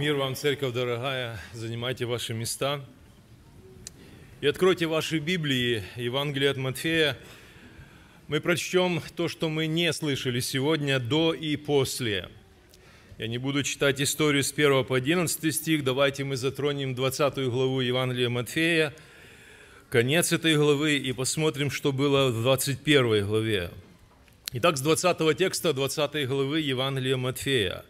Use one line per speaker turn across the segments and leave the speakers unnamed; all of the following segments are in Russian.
Мир вам, церковь дорогая, занимайте ваши места. И откройте ваши Библии, Евангелие от Матфея. Мы прочтем то, что мы не слышали сегодня, до и после. Я не буду читать историю с 1 по 11 стих, давайте мы затронем 20 главу Евангелия Матфея, конец этой главы, и посмотрим, что было в 21 главе. Итак, с 20 текста 20 главы Евангелия Матфея –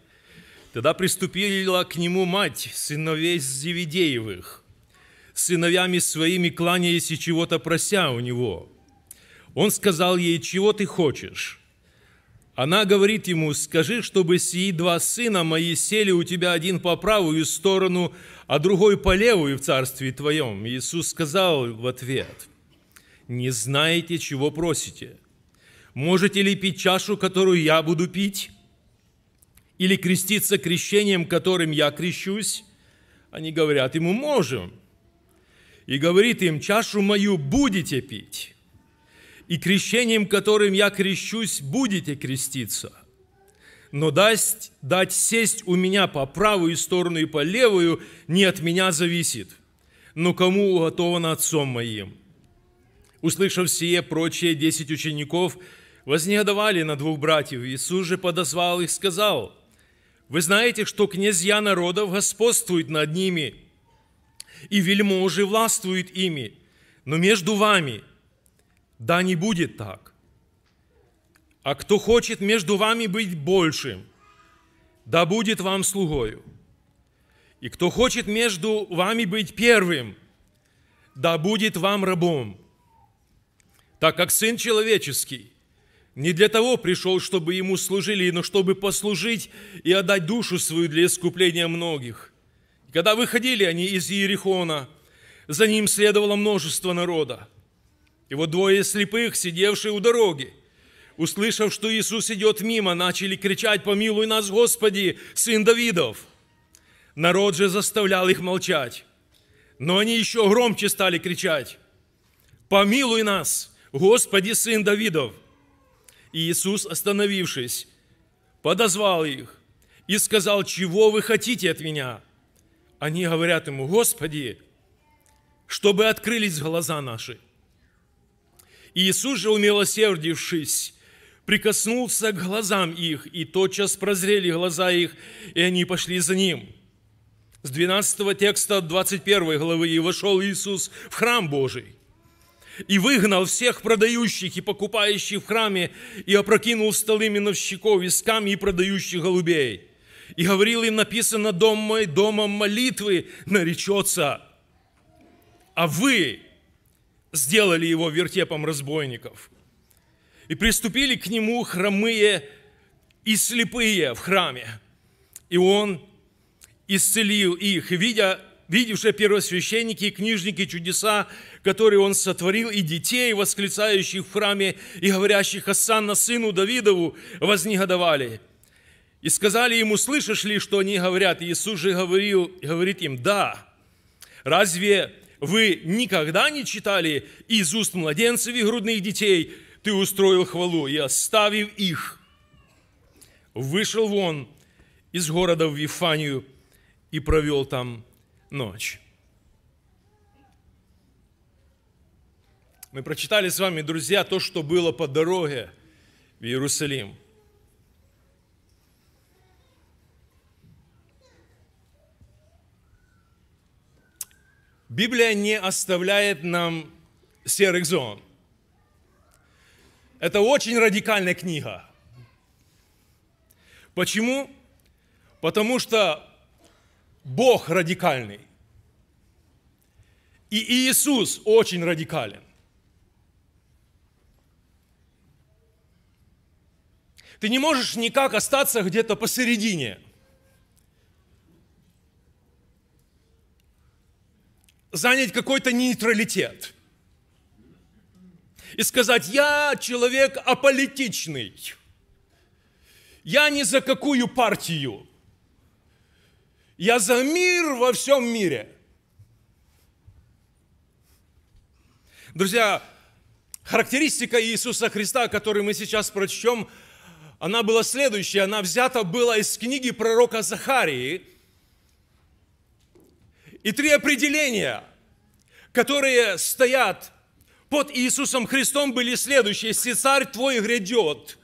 Тогда приступила к нему мать сыновей Зеведеевых, сыновьями своими кланяясь и чего-то прося у него. Он сказал ей, чего ты хочешь? Она говорит ему, скажи, чтобы сии два сына мои сели у тебя один по правую сторону, а другой по левую в царстве твоем. Иисус сказал в ответ, не знаете, чего просите. Можете ли пить чашу, которую я буду пить? или креститься крещением, которым я крещусь? Они говорят ему, можем. И говорит им, чашу мою будете пить, и крещением, которым я крещусь, будете креститься. Но дать, дать сесть у меня по правую сторону и по левую не от меня зависит, но кому уготовано отцом моим. Услышав сие, прочие десять учеников вознегодовали на двух братьев. Иисус же подозвал их, и сказал – вы знаете, что князья народов господствуют над ними, и вельможи властвуют ими, но между вами, да не будет так. А кто хочет между вами быть большим, да будет вам слугою. И кто хочет между вами быть первым, да будет вам рабом, так как Сын Человеческий не для того пришел, чтобы ему служили, но чтобы послужить и отдать душу свою для искупления многих. когда выходили они из Иерихона, за ним следовало множество народа. И вот двое слепых, сидевшие у дороги, услышав, что Иисус идет мимо, начали кричать «Помилуй нас, Господи, Сын Давидов!» Народ же заставлял их молчать. Но они еще громче стали кричать «Помилуй нас, Господи, Сын Давидов!» И Иисус, остановившись, подозвал их и сказал, «Чего вы хотите от меня?» Они говорят ему, «Господи, чтобы открылись глаза наши». И Иисус же, умилосердившись, прикоснулся к глазам их, и тотчас прозрели глаза их, и они пошли за ним. С 12 текста 21 главы «И вошел Иисус в храм Божий, и выгнал всех продающих и покупающих в храме, и опрокинул столы миновщиков и скамьи продающих голубей. И говорил им, написано, дом мой, домом молитвы наречется, а вы сделали его вертепом разбойников. И приступили к нему хромые и слепые в храме. И он исцелил их, видя видевшие первосвященники и книжники чудеса, которые он сотворил, и детей, восклицающих в храме и говорящих «Ассанна, сыну Давидову», вознегодовали. И сказали ему, слышишь ли, что они говорят? Иисус же говорил, говорит им, да. Разве вы никогда не читали из уст младенцев и грудных детей «Ты устроил хвалу, и оставив их, вышел вон из города в Вифанию и провел там ночь. Мы прочитали с вами, друзья, то, что было по дороге в Иерусалим. Библия не оставляет нам серых зон. Это очень радикальная книга. Почему? Потому что Бог радикальный. И Иисус очень радикален. Ты не можешь никак остаться где-то посередине. Занять какой-то нейтралитет. И сказать, я человек аполитичный. Я ни за какую партию. Я за мир во всем мире. Друзья, характеристика Иисуса Христа, которую мы сейчас прочтем, она была следующая. Она взята была из книги пророка Захарии. И три определения, которые стоят под Иисусом Христом, были следующие. «Сесарь твой грядет».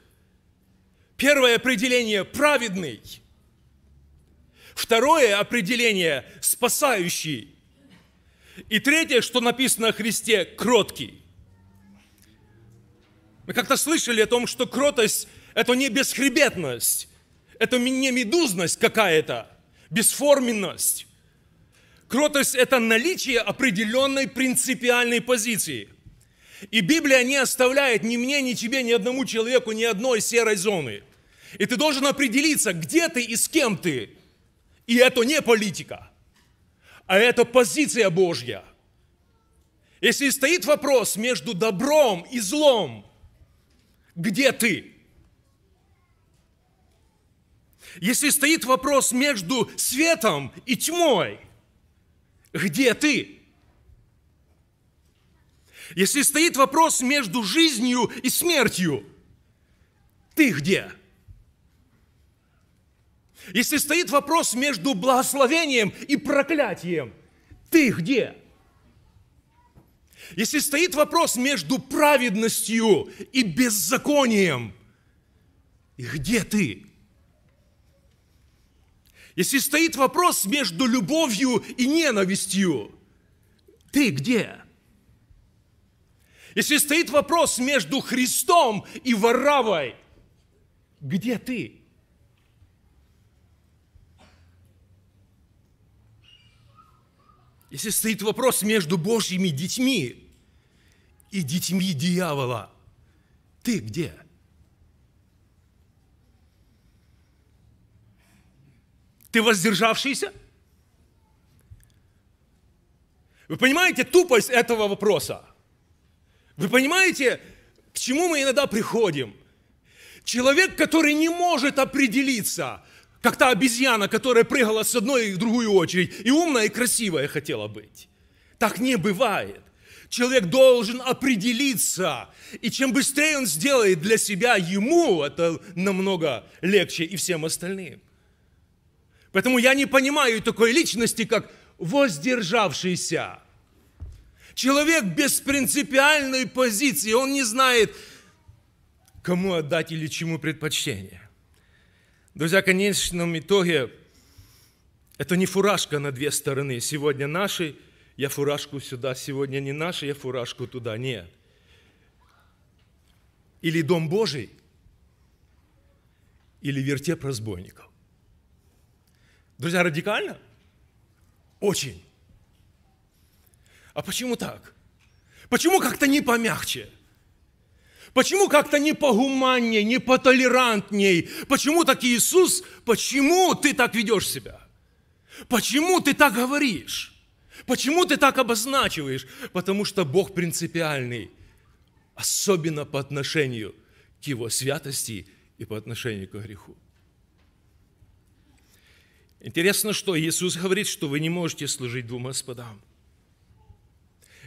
Первое определение – праведный – Второе определение – спасающий. И третье, что написано о Христе – кроткий. Мы как-то слышали о том, что кротость – это не бесхребетность, это не медузность какая-то, бесформенность. Кротость – это наличие определенной принципиальной позиции. И Библия не оставляет ни мне, ни тебе, ни одному человеку, ни одной серой зоны. И ты должен определиться, где ты и с кем ты – и это не политика, а это позиция Божья. Если стоит вопрос между добром и злом, где ты? Если стоит вопрос между светом и тьмой, где ты? Если стоит вопрос между жизнью и смертью, ты где? Если стоит вопрос между благословением и проклятием, ты где? Если стоит вопрос между праведностью и беззаконием, где ты? Если стоит вопрос между любовью и ненавистью, ты где? Если стоит вопрос между Христом и Варавой, где ты? Если стоит вопрос между Божьими детьми и детьми дьявола, ты где? Ты воздержавшийся? Вы понимаете тупость этого вопроса? Вы понимаете, к чему мы иногда приходим? Человек, который не может определиться, как та обезьяна, которая прыгала с одной и другую очередь. И умная, и красивая хотела быть. Так не бывает. Человек должен определиться. И чем быстрее он сделает для себя, ему это намного легче и всем остальным. Поэтому я не понимаю такой личности, как воздержавшийся. Человек без принципиальной позиции, он не знает, кому отдать или чему предпочтение. Друзья, в конечном итоге это не фуражка на две стороны. Сегодня наши, я фуражку сюда, сегодня не наши, я фуражку туда. Нет. Или дом Божий, или вертеп разбойников. Друзья, радикально? Очень. А почему так? Почему как-то не помягче? Почему как-то не погуманней, не потолерантней? Почему так Иисус, почему ты так ведешь себя? Почему ты так говоришь? Почему ты так обозначиваешь? Потому что Бог принципиальный, особенно по отношению к Его святости и по отношению к греху. Интересно, что Иисус говорит, что вы не можете служить двум господам.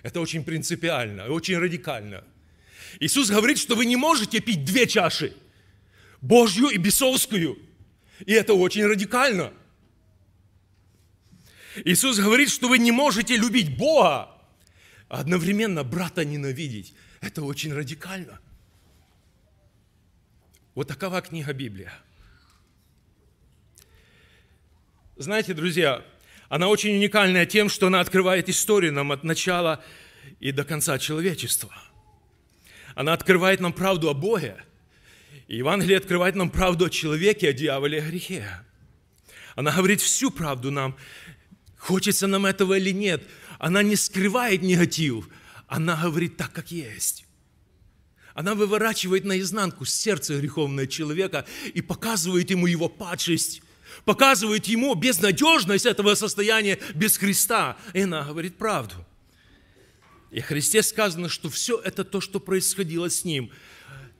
Это очень принципиально, очень радикально – Иисус говорит, что вы не можете пить две чаши, Божью и бесовскую. И это очень радикально. Иисус говорит, что вы не можете любить Бога, а одновременно брата ненавидеть. Это очень радикально. Вот такова книга Библия. Знаете, друзья, она очень уникальная тем, что она открывает историю нам от начала и до конца человечества – она открывает нам правду о Боге. И Евангелие открывает нам правду о человеке, о дьяволе, о грехе. Она говорит всю правду нам. Хочется нам этого или нет. Она не скрывает негатив. Она говорит так, как есть. Она выворачивает наизнанку сердце греховное человека и показывает ему его падшесть, показывает ему безнадежность этого состояния без Христа. И она говорит правду. И Христе сказано, что все это то, что происходило с Ним,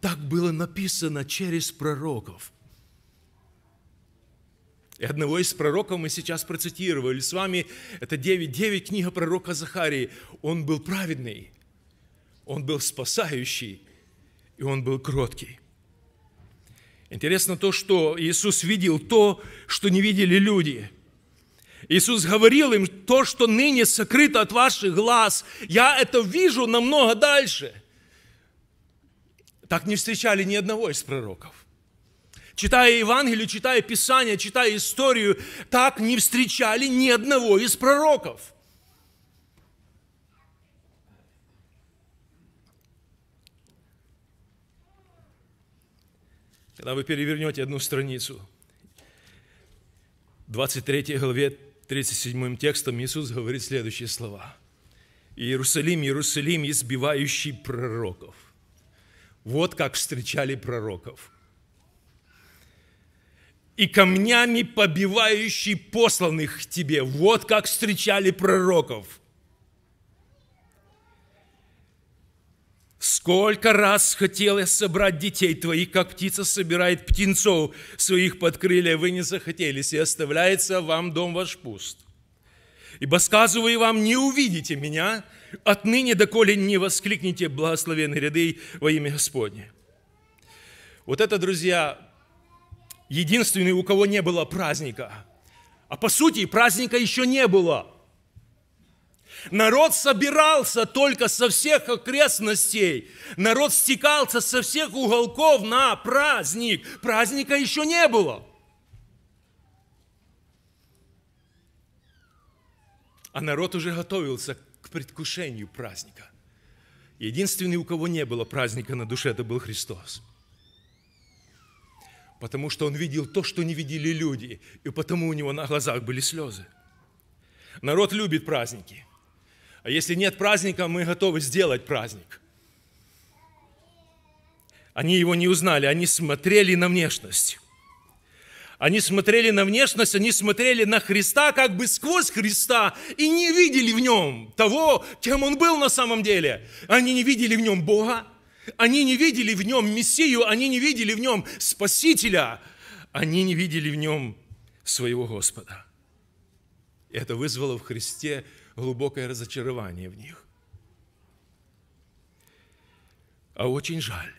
так было написано через пророков. И одного из пророков мы сейчас процитировали с вами. Это 9, 9 книга пророка Захарии. Он был праведный, он был спасающий, и он был кроткий. Интересно то, что Иисус видел то, что не видели люди – Иисус говорил им, то, что ныне сокрыто от ваших глаз, я это вижу намного дальше. Так не встречали ни одного из пророков. Читая Евангелие, читая Писание, читая историю, так не встречали ни одного из пророков. Когда вы перевернете одну страницу, 23 главе 37 текстом Иисус говорит следующие слова. «Иерусалим, Иерусалим, избивающий пророков». Вот как встречали пророков. «И камнями побивающий посланных к тебе». Вот как встречали пророков – Сколько раз хотел я собрать детей твоих, как птица собирает птенцов своих под крылья, вы не захотелись, и оставляется вам дом ваш пуст. Ибо сказываю вам, не увидите меня, отныне доколе не воскликните благословенные ряды во имя Господне. Вот это, друзья, единственный, у кого не было праздника. А по сути, праздника еще не было – Народ собирался только со всех окрестностей. Народ стекался со всех уголков на праздник. Праздника еще не было. А народ уже готовился к предвкушению праздника. Единственный, у кого не было праздника на душе, это был Христос. Потому что он видел то, что не видели люди, и потому у него на глазах были слезы. Народ любит праздники – а если нет праздника, мы готовы сделать праздник. Они его не узнали, они смотрели на внешность. Они смотрели на внешность, они смотрели на Христа как бы сквозь Христа и не видели в нем того, кем он был на самом деле. Они не видели в нем Бога, они не видели в нем Мессию, они не видели в нем Спасителя, они не видели в нем своего Господа. Это вызвало в Христе глубокое разочарование в них. А очень жаль.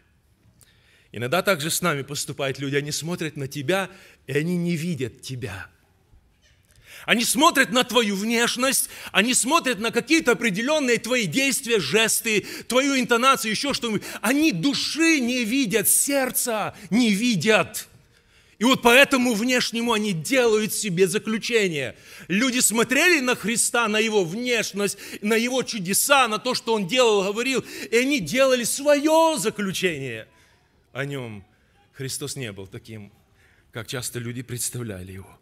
Иногда так же с нами поступают люди, они смотрят на тебя, и они не видят тебя. Они смотрят на твою внешность, они смотрят на какие-то определенные твои действия, жесты, твою интонацию, еще что-нибудь. Они души не видят, сердца не видят – и вот поэтому внешнему они делают себе заключение. Люди смотрели на Христа, на его внешность, на его чудеса, на то, что он делал, говорил, и они делали свое заключение о нем. Христос не был таким, как часто люди представляли его.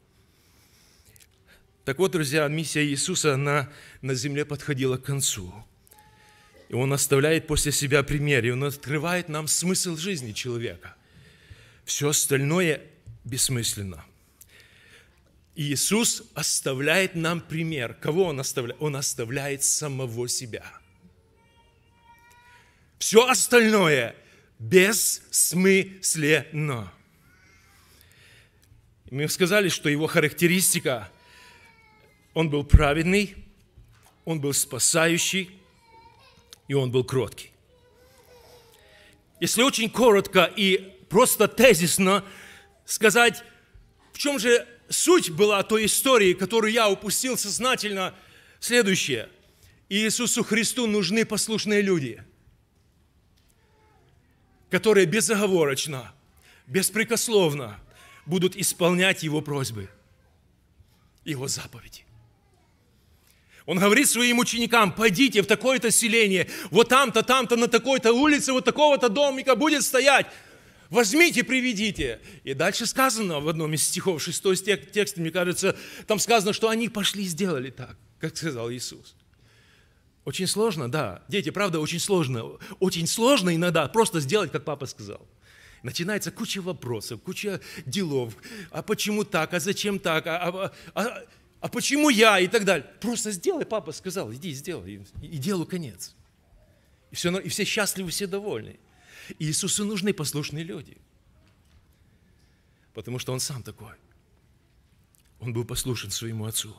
Так вот, друзья, миссия Иисуса на, на земле подходила к концу. И Он оставляет после себя пример, и Он открывает нам смысл жизни человека. Все остальное бессмысленно. Иисус оставляет нам пример. Кого Он оставляет? Он оставляет самого себя. Все остальное бессмысленно. Мы сказали, что его характеристика – он был праведный, он был спасающий, и он был кроткий. Если очень коротко и просто тезисно – сказать, в чем же суть была той истории, которую я упустил сознательно, следующее. Иисусу Христу нужны послушные люди, которые безоговорочно, беспрекословно будут исполнять Его просьбы, Его заповеди. Он говорит своим ученикам, пойдите в такое-то селение, вот там-то, там-то, на такой-то улице, вот такого-то домика будет стоять возьмите, приведите. И дальше сказано в одном из стихов, шестой стих текст, мне кажется, там сказано, что они пошли и сделали так, как сказал Иисус. Очень сложно, да. Дети, правда, очень сложно. Очень сложно иногда просто сделать, как папа сказал. Начинается куча вопросов, куча делов. А почему так? А зачем так? А, а, а, а почему я? И так далее. Просто сделай, папа сказал, иди сделай. И, и делу конец. И все, и все счастливы, все довольны. Иисусу нужны послушные люди, потому что Он сам такой. Он был послушен своему Отцу.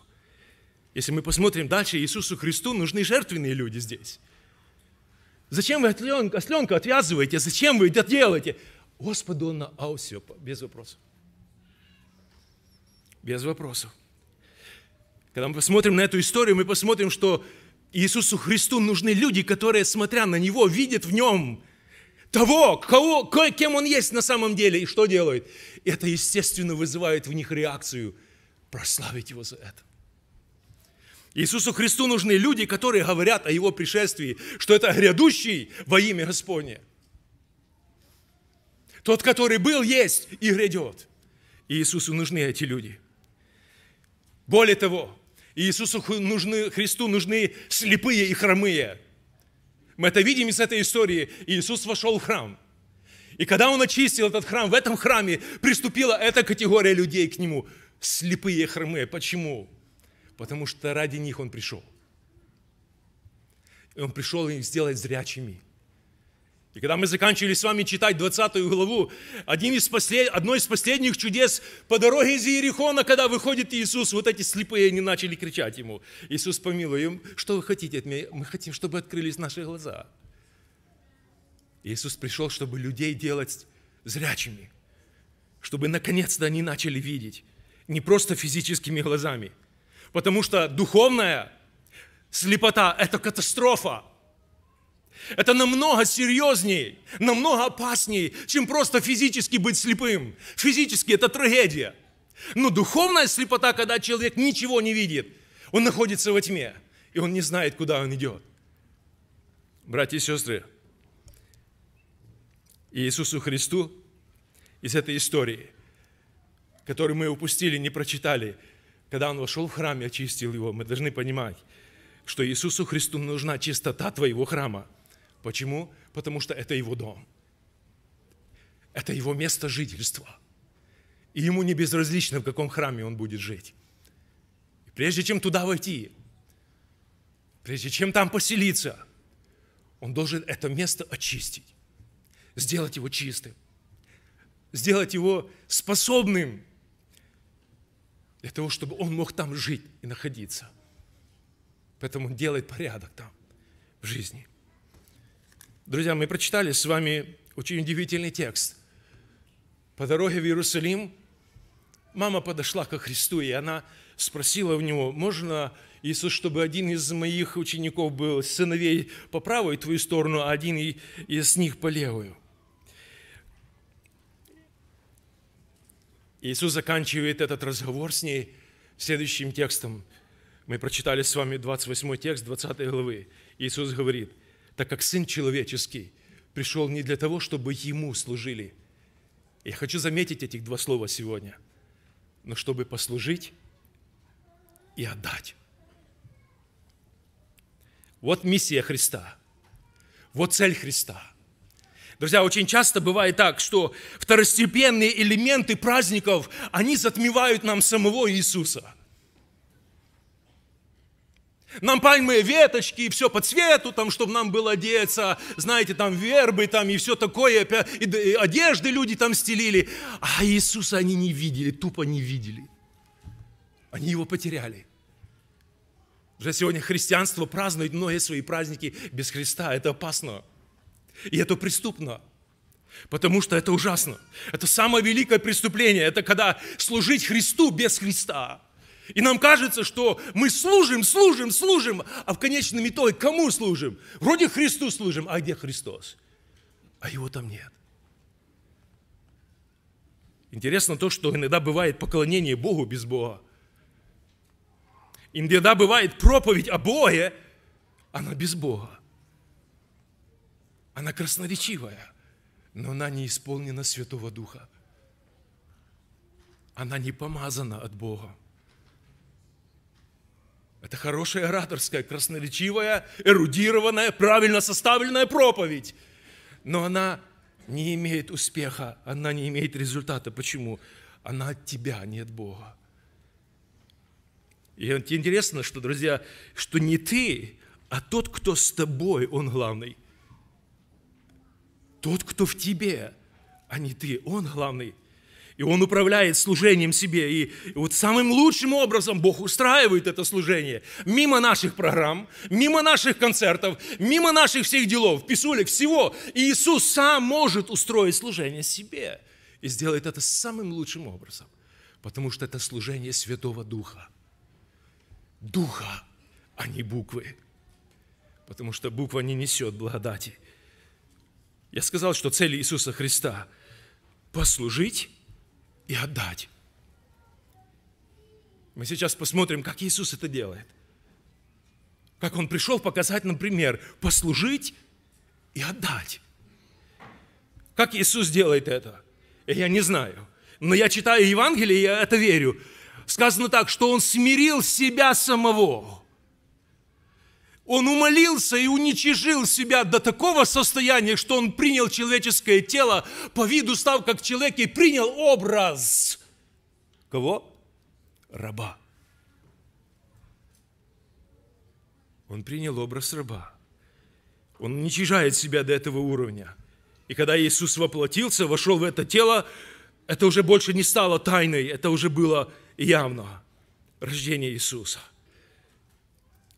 Если мы посмотрим дальше, Иисусу Христу нужны жертвенные люди здесь. Зачем вы осленка отвязываете? Зачем вы это делаете? Господу на аусио, без вопросов. Без вопросов. Когда мы посмотрим на эту историю, мы посмотрим, что Иисусу Христу нужны люди, которые, смотря на Него, видят в Нем того, кого, кем он есть на самом деле, и что делает. Это, естественно, вызывает в них реакцию прославить его за это. Иисусу Христу нужны люди, которые говорят о Его пришествии, что это грядущий во имя Господне. Тот, который был, есть и грядет. И Иисусу нужны эти люди. Более того, Иисусу нужны, Христу нужны слепые и хромые – мы это видим из этой истории. Иисус вошел в храм. И когда он очистил этот храм, в этом храме приступила эта категория людей к нему. Слепые хромые. Почему? Потому что ради них он пришел. И он пришел их сделать зрячими – и когда мы заканчивали с вами читать 20 главу, один из послед... одно из последних чудес по дороге из Иерихона, когда выходит Иисус, вот эти слепые, они начали кричать ему, Иисус, помилуй им, что вы хотите от меня? Мы хотим, чтобы открылись наши глаза. Иисус пришел, чтобы людей делать зрячими, чтобы наконец-то они начали видеть, не просто физическими глазами, потому что духовная слепота – это катастрофа, это намного серьезнее, намного опаснее, чем просто физически быть слепым. Физически это трагедия. Но духовная слепота, когда человек ничего не видит, он находится во тьме, и он не знает, куда он идет. Братья и сестры, Иисусу Христу из этой истории, которую мы упустили, не прочитали, когда Он вошел в храм и очистил его, мы должны понимать, что Иисусу Христу нужна чистота твоего храма – Почему? Потому что это его дом. Это его место жительства. И ему не безразлично, в каком храме он будет жить. И прежде чем туда войти, прежде чем там поселиться, он должен это место очистить, сделать его чистым, сделать его способным для того, чтобы он мог там жить и находиться. Поэтому он делает порядок там, в жизни. Друзья, мы прочитали с вами очень удивительный текст. По дороге в Иерусалим мама подошла ко Христу, и она спросила у него, можно, Иисус, чтобы один из моих учеников был сыновей по правую твою сторону, а один из них по левую? Иисус заканчивает этот разговор с ней следующим текстом. Мы прочитали с вами 28 текст 20 главы. Иисус говорит, так как Сын Человеческий пришел не для того, чтобы Ему служили. Я хочу заметить этих два слова сегодня. Но чтобы послужить и отдать. Вот миссия Христа. Вот цель Христа. Друзья, очень часто бывает так, что второстепенные элементы праздников, они затмевают нам самого Иисуса – нам пальмы, веточки, и все по цвету, там, чтобы нам было одеться, знаете, там вербы, там и все такое, и, одежды люди там стелили. А Иисуса они не видели, тупо не видели. Они его потеряли. Уже сегодня христианство празднует многие свои праздники без Христа. Это опасно. И это преступно. Потому что это ужасно. Это самое великое преступление. Это когда служить Христу без Христа – и нам кажется, что мы служим, служим, служим, а в конечном итоге кому служим? Вроде Христу служим, а где Христос? А его там нет. Интересно то, что иногда бывает поклонение Богу без Бога. Иногда бывает проповедь о Боге, она без Бога. Она красноречивая, но она не исполнена Святого Духа. Она не помазана от Бога. Это хорошая ораторская, красноречивая, эрудированная, правильно составленная проповедь. Но она не имеет успеха, она не имеет результата. Почему? Она от тебя, а не от Бога. И интересно, что, друзья, что не ты, а тот, кто с тобой, он главный. Тот, кто в тебе, а не ты, он главный. И он управляет служением себе. И вот самым лучшим образом Бог устраивает это служение. Мимо наших программ, мимо наших концертов, мимо наших всех делов, писулек, всего. И Иисус сам может устроить служение себе. И сделает это самым лучшим образом. Потому что это служение Святого Духа. Духа, а не буквы. Потому что буква не несет благодати. Я сказал, что цель Иисуса Христа – послужить и отдать. Мы сейчас посмотрим, как Иисус это делает. Как Он пришел показать нам пример, послужить и отдать. Как Иисус делает это, я не знаю. Но я читаю Евангелие, и я это верю. Сказано так, что Он смирил себя самого он умолился и уничижил себя до такого состояния, что он принял человеческое тело, по виду став как человек и принял образ. Кого? Раба. Он принял образ раба. Он уничижает себя до этого уровня. И когда Иисус воплотился, вошел в это тело, это уже больше не стало тайной, это уже было явно рождение Иисуса.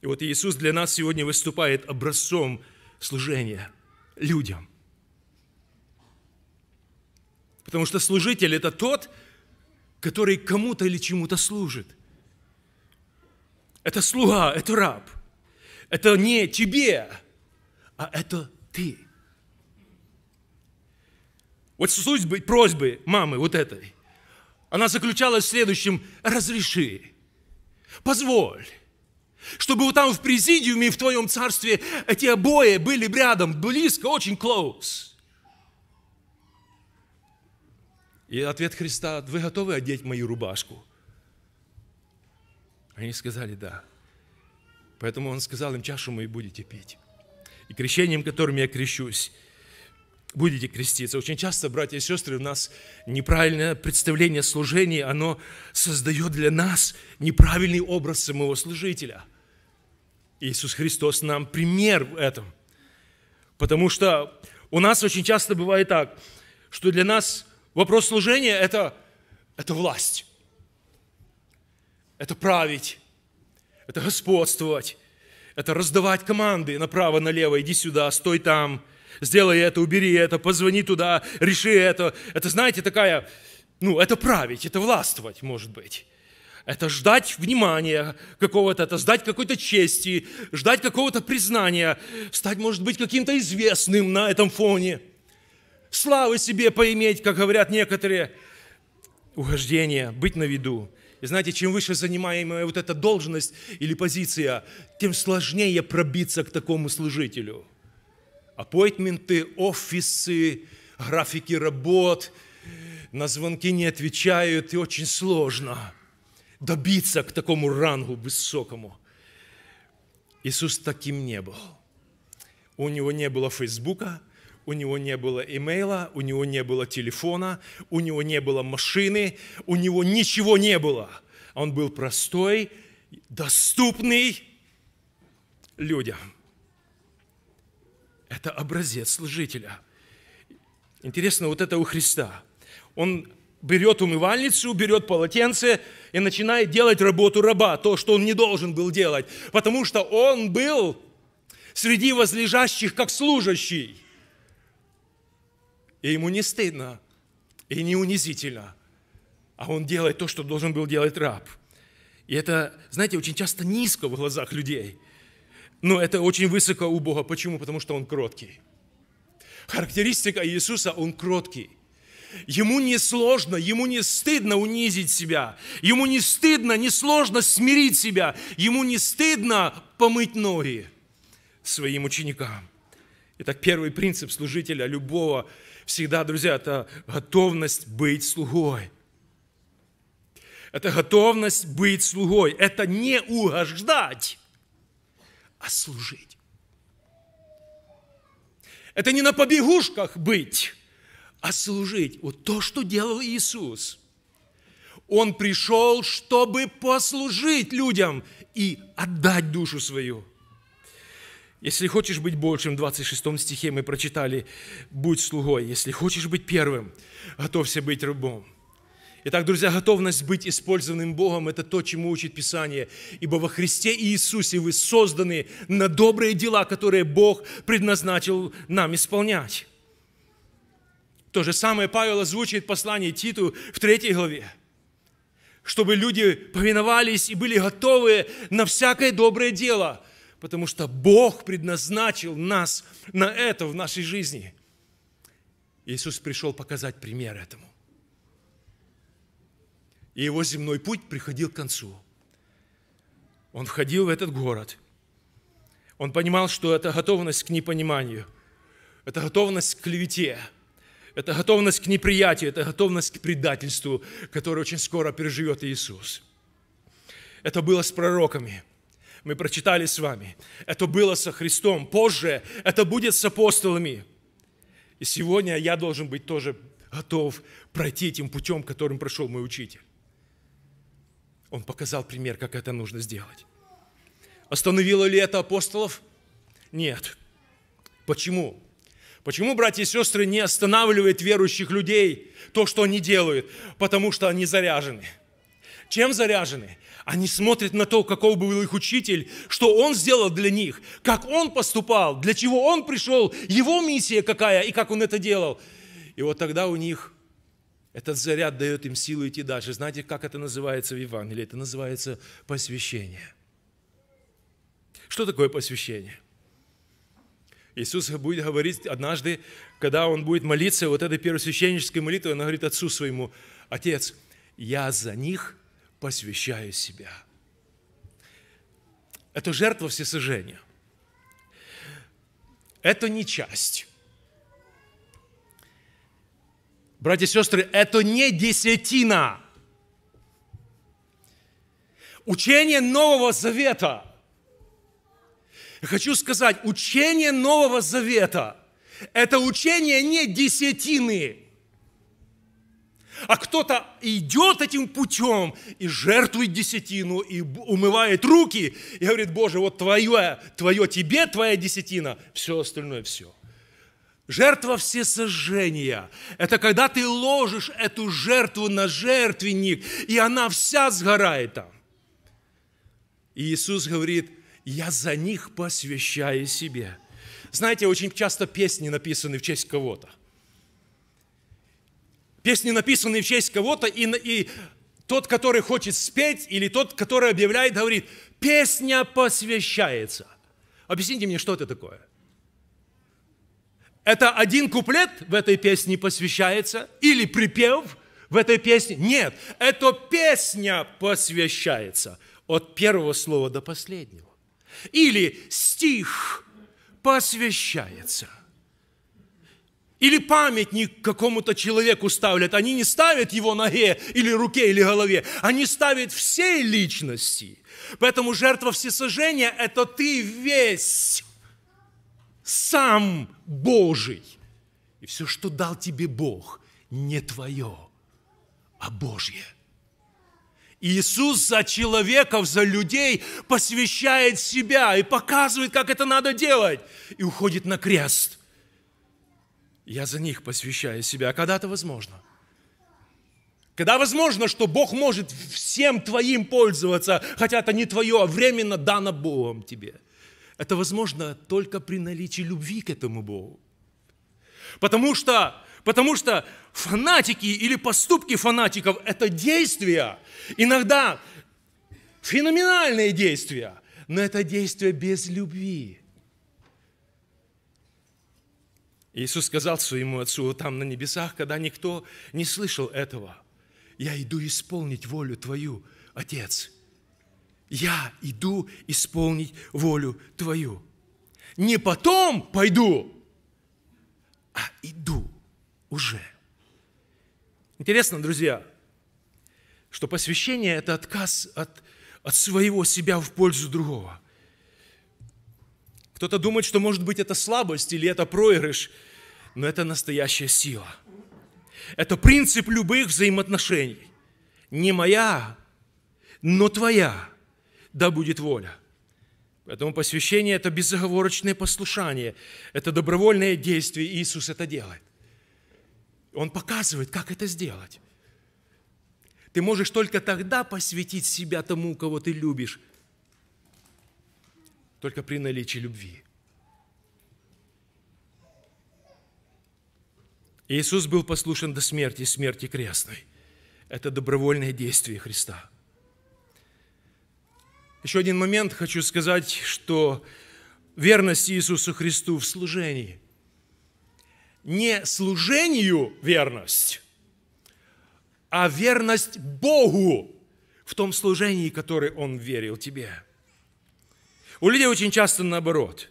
И вот Иисус для нас сегодня выступает образцом служения людям. Потому что служитель – это тот, который кому-то или чему-то служит. Это слуга, это раб. Это не тебе, а это ты. Вот суть просьбы мамы вот этой, она заключалась в следующем – разреши, позволь, чтобы вот там в президиуме в твоем царстве эти обои были рядом, близко, очень close. И ответ Христа, вы готовы одеть мою рубашку? Они сказали, да. Поэтому он сказал им, чашу мою будете пить. И крещением, которым я крещусь, будете креститься. Очень часто, братья и сестры, у нас неправильное представление служения, оно создает для нас неправильный образ самого служителя – Иисус Христос нам пример в этом. Потому что у нас очень часто бывает так, что для нас вопрос служения – это, это власть, это править, это господствовать, это раздавать команды направо-налево, иди сюда, стой там, сделай это, убери это, позвони туда, реши это. Это, знаете, такая, ну, это править, это властвовать, может быть. Это ждать внимания какого-то, это ждать какой-то чести, ждать какого-то признания, стать, может быть, каким-то известным на этом фоне, славы себе поиметь, как говорят некоторые, угождение, быть на виду. И знаете, чем выше занимаемая вот эта должность или позиция, тем сложнее пробиться к такому служителю. Апойтменты, офисы, графики работ, на звонки не отвечают, и очень сложно – добиться к такому рангу высокому. Иисус таким не был. У него не было Фейсбука, у него не было имейла, у него не было телефона, у него не было машины, у него ничего не было. Он был простой, доступный людям. Это образец служителя. Интересно, вот это у Христа. Он берет умывальницу, берет полотенце, и начинает делать работу раба, то, что он не должен был делать, потому что он был среди возлежащих как служащий. И ему не стыдно, и не унизительно, а он делает то, что должен был делать раб. И это, знаете, очень часто низко в глазах людей, но это очень высоко у Бога. Почему? Потому что он кроткий. Характеристика Иисуса – он кроткий – Ему не сложно, ему не стыдно унизить себя. Ему не стыдно, не сложно смирить себя. Ему не стыдно помыть ноги своим ученикам. Итак, первый принцип служителя любого всегда, друзья, это готовность быть слугой. Это готовность быть слугой. Это не угождать, а служить. Это не на побегушках быть а служить. Вот то, что делал Иисус. Он пришел, чтобы послужить людям и отдать душу свою. Если хочешь быть большим, в 26 стихе мы прочитали, будь слугой. Если хочешь быть первым, готовься быть рабом. Итак, друзья, готовность быть использованным Богом – это то, чему учит Писание. «Ибо во Христе Иисусе вы созданы на добрые дела, которые Бог предназначил нам исполнять». То же самое Павел озвучивает послание Титу в третьей главе. Чтобы люди повиновались и были готовы на всякое доброе дело, потому что Бог предназначил нас на это в нашей жизни. Иисус пришел показать пример этому. И его земной путь приходил к концу. Он входил в этот город. Он понимал, что это готовность к непониманию, это готовность к клевете – это готовность к неприятию, это готовность к предательству, которое очень скоро переживет Иисус. Это было с пророками. Мы прочитали с вами. Это было со Христом. Позже это будет с апостолами. И сегодня я должен быть тоже готов пройти этим путем, которым прошел мой учитель. Он показал пример, как это нужно сделать. Остановило ли это апостолов? Нет. Почему? Почему, братья и сестры, не останавливает верующих людей то, что они делают? Потому что они заряжены. Чем заряжены? Они смотрят на то, каков был их учитель, что он сделал для них, как он поступал, для чего он пришел, его миссия какая и как он это делал. И вот тогда у них этот заряд дает им силу идти дальше. Знаете, как это называется в Евангелии? Это называется посвящение. Что такое посвящение? Иисус будет говорить однажды, когда он будет молиться, вот этой первосвященнической молитвой, он говорит отцу своему, «Отец, я за них посвящаю себя». Это жертва всесожжения. Это не часть. Братья и сестры, это не десятина. Учение Нового Завета – Хочу сказать, учение Нового Завета – это учение не десятины, а кто-то идет этим путем и жертвует десятину, и умывает руки, и говорит, Боже, вот твое, твое тебе, твоя десятина, все остальное все. Жертва всесожжения – это когда ты ложишь эту жертву на жертвенник, и она вся сгорает там. И Иисус говорит – я за них посвящаю себе. Знаете, очень часто песни написаны в честь кого-то. Песни написаны в честь кого-то, и, и тот, который хочет спеть, или тот, который объявляет, говорит, песня посвящается. Объясните мне, что это такое? Это один куплет в этой песне посвящается, или припев в этой песне? Нет, это песня посвящается от первого слова до последнего. Или стих посвящается. Или памятник какому-то человеку ставят. Они не ставят его ноге или руке или голове. Они ставят всей личности. Поэтому жертва всесожжения – это ты весь сам Божий. И все, что дал тебе Бог, не твое, а Божье. Иисус за человеков, за людей посвящает себя и показывает, как это надо делать, и уходит на крест. Я за них посвящаю себя, а когда-то возможно. Когда возможно, что Бог может всем твоим пользоваться, хотя это не твое, а временно дано Богом тебе. Это возможно только при наличии любви к этому Богу. Потому что Потому что фанатики или поступки фанатиков – это действия. Иногда феноменальные действия, но это действия без любви. Иисус сказал своему отцу там на небесах, когда никто не слышал этого, «Я иду исполнить волю Твою, Отец». Я иду исполнить волю Твою. Не потом пойду, а иду уже. Интересно, друзья, что посвящение – это отказ от, от своего себя в пользу другого. Кто-то думает, что, может быть, это слабость или это проигрыш, но это настоящая сила. Это принцип любых взаимоотношений. Не моя, но твоя, да будет воля. Поэтому посвящение – это безоговорочное послушание, это добровольное действие, Иисус это делает. Он показывает, как это сделать. Ты можешь только тогда посвятить себя тому, кого ты любишь, только при наличии любви. Иисус был послушен до смерти, смерти крестной. Это добровольное действие Христа. Еще один момент хочу сказать, что верность Иисусу Христу в служении – не служению верность, а верность Богу в том служении, которое Он верил тебе. У людей очень часто наоборот.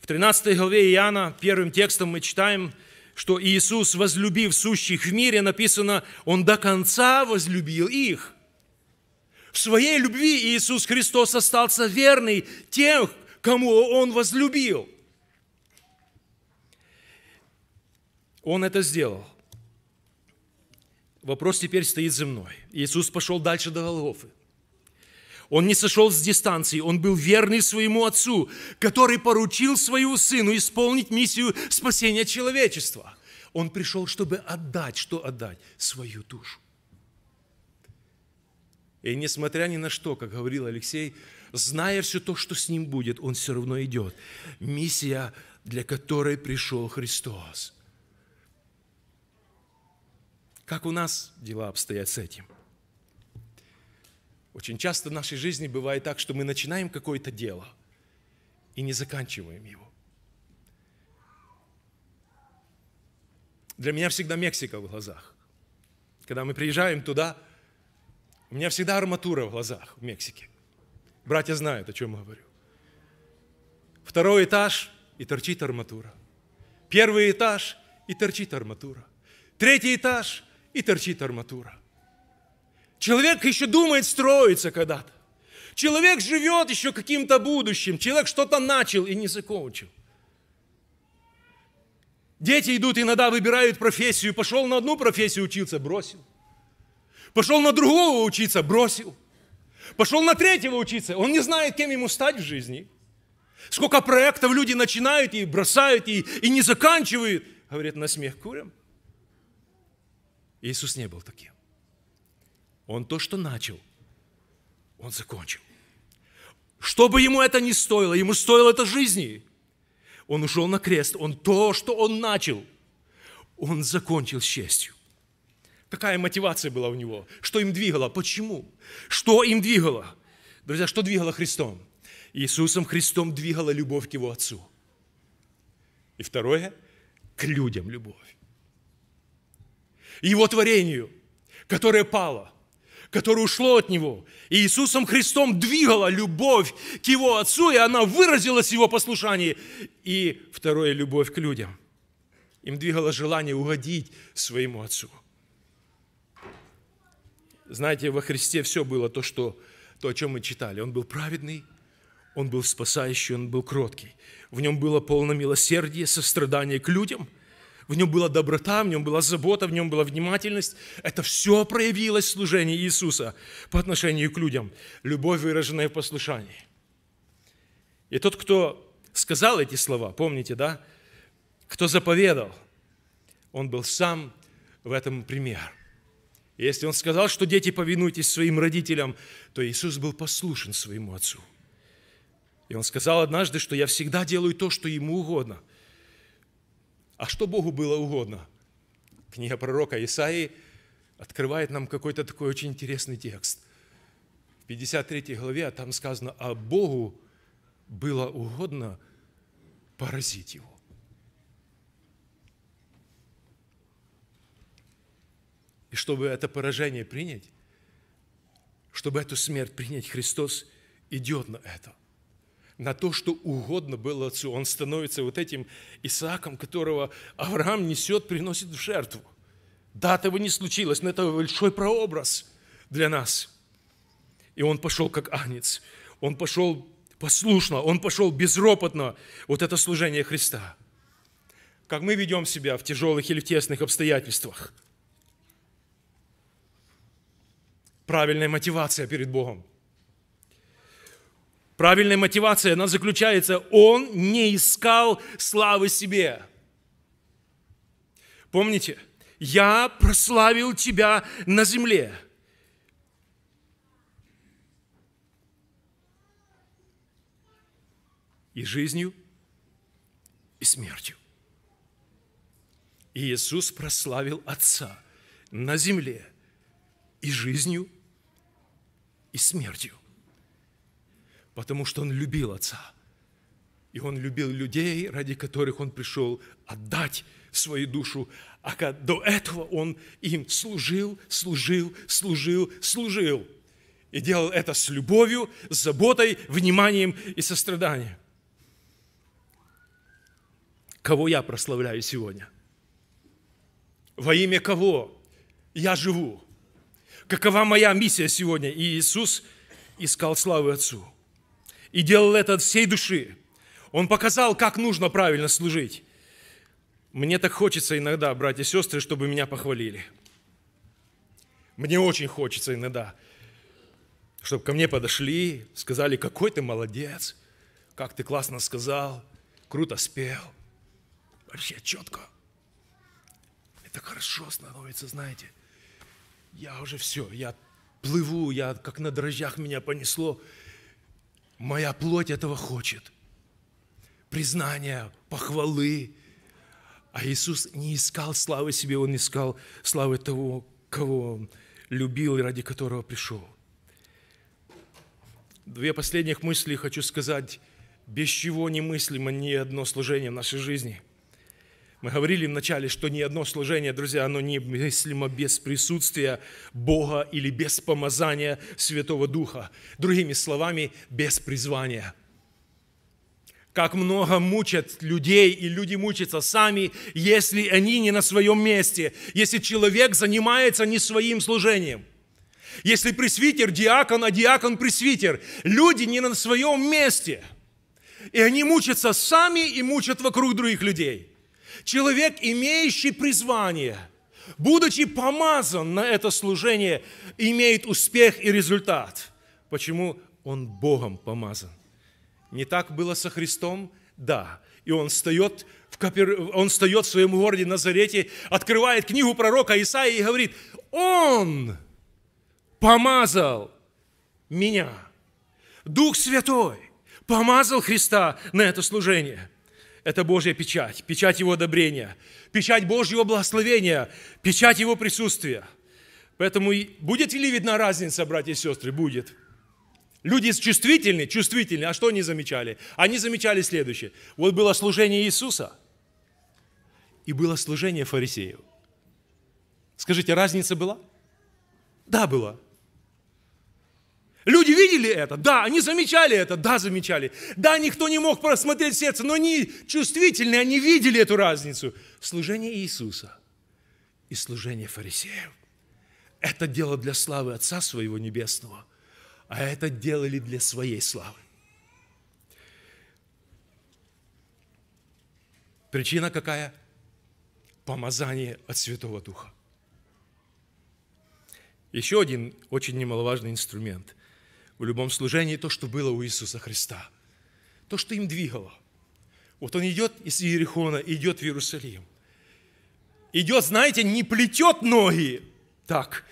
В 13 главе Иоанна первым текстом мы читаем, что Иисус, возлюбив сущих в мире, написано, Он до конца возлюбил их. В своей любви Иисус Христос остался верный тем, кому Он возлюбил – Он это сделал. Вопрос теперь стоит за мной. Иисус пошел дальше до Голгофы. Он не сошел с дистанции, он был верный своему отцу, который поручил своему сыну исполнить миссию спасения человечества. Он пришел, чтобы отдать, что отдать? Свою душу. И несмотря ни на что, как говорил Алексей, зная все то, что с ним будет, он все равно идет. Миссия, для которой пришел Христос – как у нас дела обстоят с этим? Очень часто в нашей жизни бывает так, что мы начинаем какое-то дело и не заканчиваем его. Для меня всегда Мексика в глазах. Когда мы приезжаем туда, у меня всегда арматура в глазах в Мексике. Братья знают, о чем я говорю. Второй этаж и торчит арматура. Первый этаж и торчит арматура. Третий этаж и торчит арматура. Человек еще думает строиться когда-то. Человек живет еще каким-то будущим. Человек что-то начал и не закончил. Дети идут, иногда выбирают профессию. Пошел на одну профессию учиться, бросил. Пошел на другого учиться, бросил. Пошел на третьего учиться. Он не знает, кем ему стать в жизни. Сколько проектов люди начинают и бросают, и, и не заканчивают. Говорит на смех курим. Иисус не был таким. Он то, что начал, он закончил. Что бы ему это ни стоило, ему стоило это жизни. Он ушел на крест, он то, что он начал, он закончил с честью. Какая мотивация была у него? Что им двигало? Почему? Что им двигало? Друзья, что двигало Христом? Иисусом Христом двигала любовь к Его Отцу. И второе, к людям любовь. Его творению, которое пало, которое ушло от Него. И Иисусом Христом двигала любовь к Его Отцу, и она выразилась в Его послушании. И второе – любовь к людям. Им двигало желание угодить своему Отцу. Знаете, во Христе все было то, что, то, о чем мы читали. Он был праведный, он был спасающий, он был кроткий. В нем было полно милосердие, сострадание к людям – в нем была доброта, в нем была забота, в нем была внимательность. Это все проявилось в служении Иисуса по отношению к людям. Любовь, выраженная в послушании. И тот, кто сказал эти слова, помните, да? Кто заповедал, он был сам в этом пример. если он сказал, что дети повинуйтесь своим родителям, то Иисус был послушен своему отцу. И он сказал однажды, что я всегда делаю то, что ему угодно – а что Богу было угодно? Книга пророка Исаии открывает нам какой-то такой очень интересный текст. В 53 главе там сказано, а Богу было угодно поразить его. И чтобы это поражение принять, чтобы эту смерть принять, Христос идет на это – на то, что угодно было отцу. Он становится вот этим Исааком, которого Авраам несет, приносит в жертву. Да, этого не случилось, но это большой прообраз для нас. И он пошел как агнец, он пошел послушно, он пошел безропотно. Вот это служение Христа. Как мы ведем себя в тяжелых или тесных обстоятельствах – правильная мотивация перед Богом. Правильная мотивация, она заключается, он не искал славы себе. Помните, я прославил тебя на земле. И жизнью, и смертью. И Иисус прославил Отца на земле и жизнью, и смертью потому что он любил Отца. И он любил людей, ради которых он пришел отдать свою душу. А до этого он им служил, служил, служил, служил. И делал это с любовью, с заботой, вниманием и состраданием. Кого я прославляю сегодня? Во имя кого я живу? Какова моя миссия сегодня? И Иисус искал славы Отцу – и делал это от всей души. Он показал, как нужно правильно служить. Мне так хочется иногда, братья и сестры, чтобы меня похвалили. Мне очень хочется иногда, чтобы ко мне подошли, сказали, какой ты молодец, как ты классно сказал, круто спел, вообще четко. Это хорошо становится, знаете. Я уже все, я плыву, я как на дрожжах меня понесло. Моя плоть этого хочет. Признания, похвалы. А Иисус не искал славы себе, Он искал славы того, кого Он любил и ради которого пришел. Две последних мысли хочу сказать. Без чего немыслимо ни одно служение в нашей жизни – мы говорили вначале, что ни одно служение, друзья, оно не немыслимо без присутствия Бога или без помазания Святого Духа. Другими словами, без призвания. Как много мучат людей, и люди мучатся сами, если они не на своем месте, если человек занимается не своим служением – если пресвитер диакон, а диакон пресвитер, люди не на своем месте. И они мучатся сами и мучат вокруг других людей. Человек, имеющий призвание, будучи помазан на это служение, имеет успех и результат. Почему? Он Богом помазан. Не так было со Христом? Да. И он встает, в Капер... он встает в своем городе Назарете, открывает книгу пророка Исаии и говорит, «Он помазал меня». Дух Святой помазал Христа на это служение – это Божья печать, печать Его одобрения, печать Божьего благословения, печать Его присутствия. Поэтому будет ли видна разница, братья и сестры? Будет. Люди чувствительны, чувствительны. А что они замечали? Они замечали следующее. Вот было служение Иисуса и было служение фарисеев. Скажите, разница была? Да, была. Люди видели это? Да, они замечали это? Да, замечали. Да, никто не мог просмотреть сердце, но они чувствительные, они видели эту разницу. Служение Иисуса и служение фарисеев. Это дело для славы Отца Своего Небесного, а это делали для своей славы. Причина какая? Помазание от Святого Духа. Еще один очень немаловажный инструмент – в любом служении то, что было у Иисуса Христа, то, что им двигало. Вот он идет из Иерихона, идет в Иерусалим. Идет, знаете, не плетет ноги так,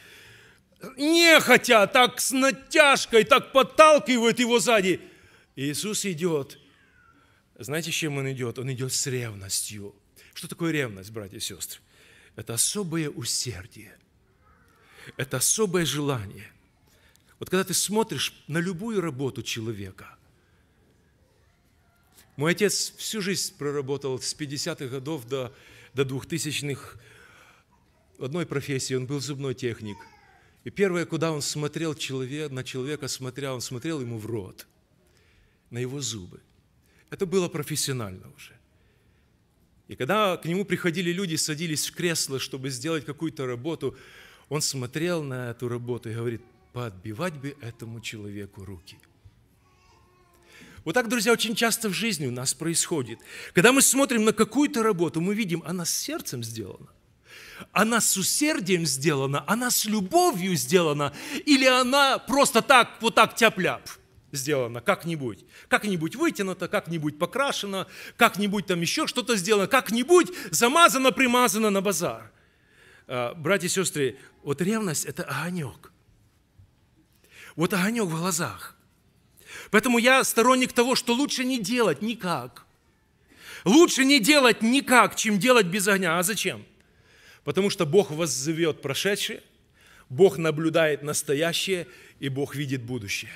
нехотя, так с натяжкой, так подталкивает его сзади. Иисус идет. Знаете, с чем он идет? Он идет с ревностью. Что такое ревность, братья и сестры? Это особое усердие. Это особое желание вот когда ты смотришь на любую работу человека, мой отец всю жизнь проработал с 50-х годов до, до 2000-х в одной профессии, он был зубной техник. И первое, куда он смотрел человек, на человека, смотря, он смотрел ему в рот, на его зубы. Это было профессионально уже. И когда к нему приходили люди, садились в кресло, чтобы сделать какую-то работу, он смотрел на эту работу и говорит, поотбивать бы этому человеку руки. Вот так, друзья, очень часто в жизни у нас происходит. Когда мы смотрим на какую-то работу, мы видим, она с сердцем сделана, она с усердием сделана, она с любовью сделана, или она просто так, вот так тяп-ляп сделана, как-нибудь. Как-нибудь вытянута, как-нибудь покрашена, как-нибудь там еще что-то сделано, как-нибудь замазано, примазано на базар. А, братья и сестры, вот ревность – это огонек – вот огонек в глазах. Поэтому я сторонник того, что лучше не делать никак. Лучше не делать никак, чем делать без огня. А зачем? Потому что Бог воззовет прошедшее, Бог наблюдает настоящее, и Бог видит будущее.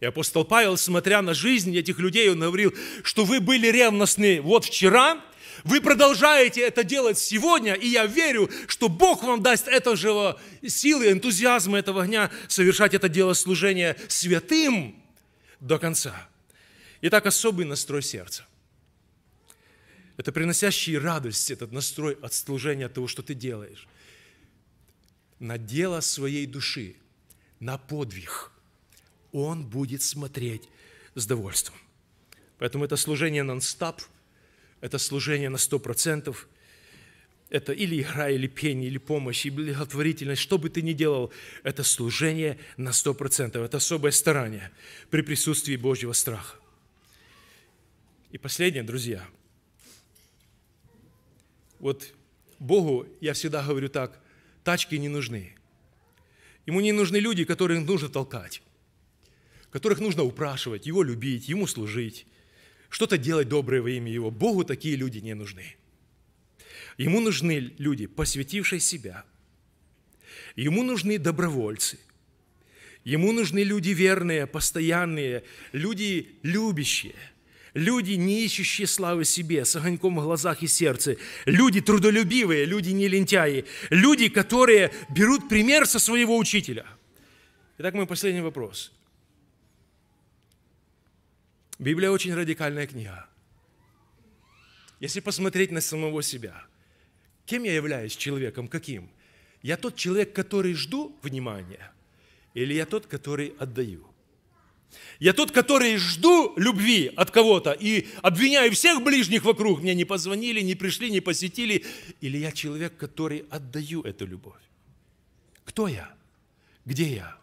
И апостол Павел, смотря на жизнь этих людей, он говорил, что вы были ревностны вот вчера, вы продолжаете это делать сегодня, и я верю, что Бог вам даст этого силы, энтузиазма, этого огня совершать это дело служения святым до конца. Итак, особый настрой сердца. Это приносящий радость, этот настрой от служения, от того, что ты делаешь. На дело своей души, на подвиг он будет смотреть с довольством. Поэтому это служение нон-стап – это служение на сто процентов, Это или игра, или пение, или помощь, или благотворительность. Что бы ты ни делал, это служение на сто процентов. Это особое старание при присутствии Божьего страха. И последнее, друзья. Вот Богу, я всегда говорю так, тачки не нужны. Ему не нужны люди, которых нужно толкать, которых нужно упрашивать, его любить, ему служить что-то делать доброе во имя Его. Богу такие люди не нужны. Ему нужны люди, посвятившие себя. Ему нужны добровольцы. Ему нужны люди верные, постоянные, люди любящие, люди, не ищущие славы себе, с огоньком в глазах и сердце, люди трудолюбивые, люди не лентяи, люди, которые берут пример со своего учителя. Итак, мой последний вопрос – Библия очень радикальная книга. Если посмотреть на самого себя, кем я являюсь человеком, каким? Я тот человек, который жду внимания, или я тот, который отдаю? Я тот, который жду любви от кого-то и обвиняю всех ближних вокруг. Мне не позвонили, не пришли, не посетили. Или я человек, который отдаю эту любовь? Кто я? Где я?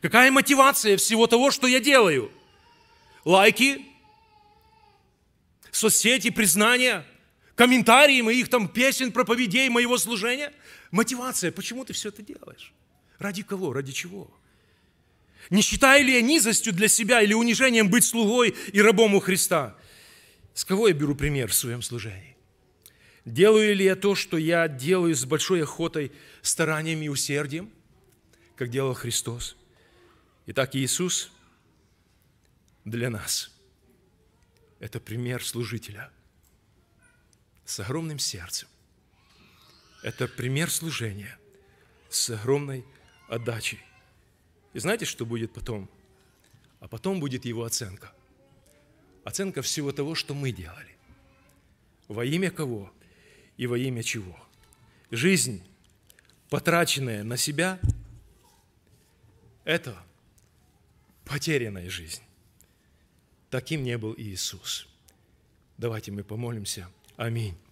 Какая мотивация всего того, что я делаю? лайки, соцсети, признания, комментарии моих там песен, проповедей, моего служения. Мотивация, почему ты все это делаешь? Ради кого? Ради чего? Не считаю ли я низостью для себя или унижением быть слугой и рабом у Христа? С кого я беру пример в своем служении? Делаю ли я то, что я делаю с большой охотой, стараниями и усердием, как делал Христос? Итак, Иисус – для нас. Это пример служителя с огромным сердцем. Это пример служения с огромной отдачей. И знаете, что будет потом? А потом будет его оценка. Оценка всего того, что мы делали. Во имя кого и во имя чего. Жизнь, потраченная на себя, это потерянная жизнь. Таким не был Иисус. Давайте мы помолимся. Аминь.